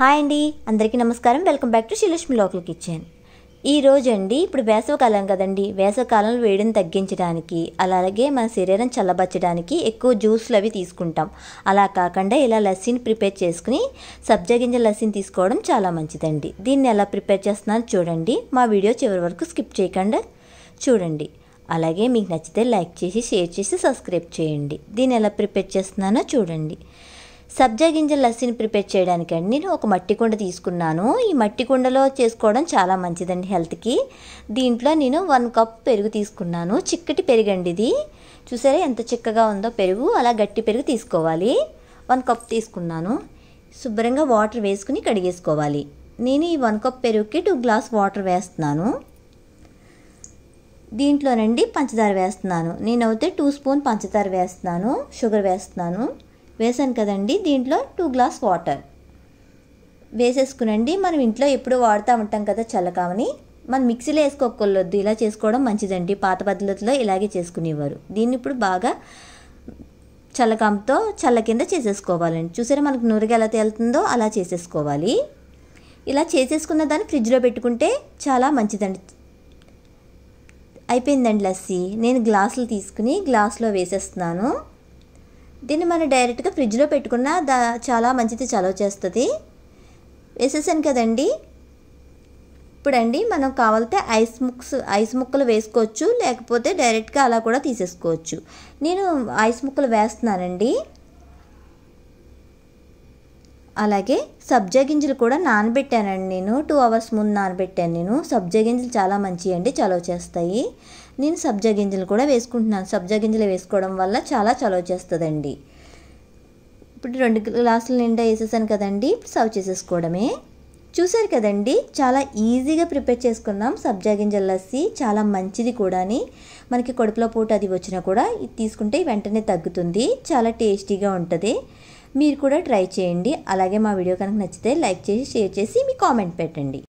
hi అండి అందరికీ నమస్కారం welcome back to Srilakshmi local kitchen ఈ రోజు అండి ఇప్పుడు వేసవకాలం కదండి వేసవకాలంలో వేడిని తగ్గించడానికి అలాగే మన శరీరం చల్లబచ్చడానికి ఎక్కువ జ్యూస్లు అవి తీసుకుంటాం అలా కాకుండా ఇలా లస్సీని ప్రిపేర్ చేసుకుని సబ్జా గింజ లస్సీని తీసుకోవడం చాలా మంచిదండి దీన్ని ఎలా ప్రిపేర్ చేస్తున్నారో చూడండి మా వీడియో చివరి వరకు స్కిప్ చేయకుండా చూడండి అలాగే మీకు నచ్చితే లైక్ చేసి షేర్ చేసి సబ్స్క్రైబ్ చేయండి దీన్ని ఎలా ప్రిపేర్ చేస్తున్నానో చూడండి సబ్జా గింజల లస్సీని ప్రిపేర్ చేయడానికండి నేను ఒక మట్టి కుండ తీసుకున్నాను ఈ మట్టి కుండలో చేసుకోవడం చాలా మంచిదండి హెల్త్కి దీంట్లో నేను వన్ కప్ పెరుగు తీసుకున్నాను చిక్కటి పెరుగు అండి ఇది చూసారా ఎంత చిక్కగా ఉందో పెరుగు అలా గట్టి పెరుగు తీసుకోవాలి వన్ కప్ తీసుకున్నాను శుభ్రంగా వాటర్ వేసుకుని కడిగేసుకోవాలి నేను ఈ వన్ కప్ పెరుగుకి టూ గ్లాస్ వాటర్ వేస్తున్నాను దీంట్లోనండి పంచదార వేస్తున్నాను నేనైతే టూ స్పూన్ పంచదార వేస్తున్నాను షుగర్ వేస్తున్నాను వేసాను కదండి దీంట్లో టూ గ్లాస్ వాటర్ వేసేసుకునండి మనం ఇంట్లో ఎప్పుడు వాడుతూ ఉంటాం కదా చల్లకామని మనం మిక్సీలో వేసుకోకొల్లొద్దు ఇలా చేసుకోవడం మంచిదండి పాత పద్ధతిలో ఇలాగే చేసుకునేవారు దీన్ని ఇప్పుడు బాగా చల్లకాంతో చల్ల కింద చేసేసుకోవాలండి చూసారా మనకు నూరుగా ఎలా తేలుతుందో అలా చేసేసుకోవాలి ఇలా చేసేసుకున్న దాన్ని ఫ్రిడ్జ్లో పెట్టుకుంటే చాలా మంచిదండి అయిపోయిందండి లస్సీ నేను గ్లాసులు తీసుకుని గ్లాస్లో వేసేస్తున్నాను దీన్ని మనం డైరెక్ట్గా ఫ్రిడ్జ్లో పెట్టుకున్న దా చాలా మంచిది చలవ చేస్తుంది వేసేసాను కదండి ఇప్పుడండి మనం కావాలంటే ఐస్ ముక్స్ ఐస్ ముక్కలు వేసుకోవచ్చు లేకపోతే డైరెక్ట్గా అలా కూడా తీసేసుకోవచ్చు నేను ఐస్ ముక్కలు వేస్తున్నానండి అలాగే సబ్జా గింజలు కూడా నానబెట్టానండి నేను టూ అవర్స్ ముందు నానబెట్టాను నేను సబ్జా గింజలు చాలా మంచివి అండి చలో చేస్తాయి నేను సబ్జా గింజలు కూడా వేసుకుంటున్నాను సబ్జా గింజలు వేసుకోవడం వల్ల చాలా చలవ చేస్తుందండి ఇప్పుడు రెండు గ్లాసులు నిండా వేసేసాను కదండి సర్వ్ చేసేసుకోవడమే చూసారు కదండి చాలా ఈజీగా ప్రిపేర్ చేసుకున్నాం సబ్జా గింజల లస్సి చాలా మంచిది కూడాని మనకి కడుపులో పూట అది వచ్చినా కూడా ఇది తీసుకుంటే వెంటనే తగ్గుతుంది చాలా టేస్టీగా ఉంటుంది మీరు కూడా ట్రై చేయండి అలాగే మా వీడియో కనుక నచ్చితే లైక్ చేసి షేర్ చేసి మీ కామెంట్ పెట్టండి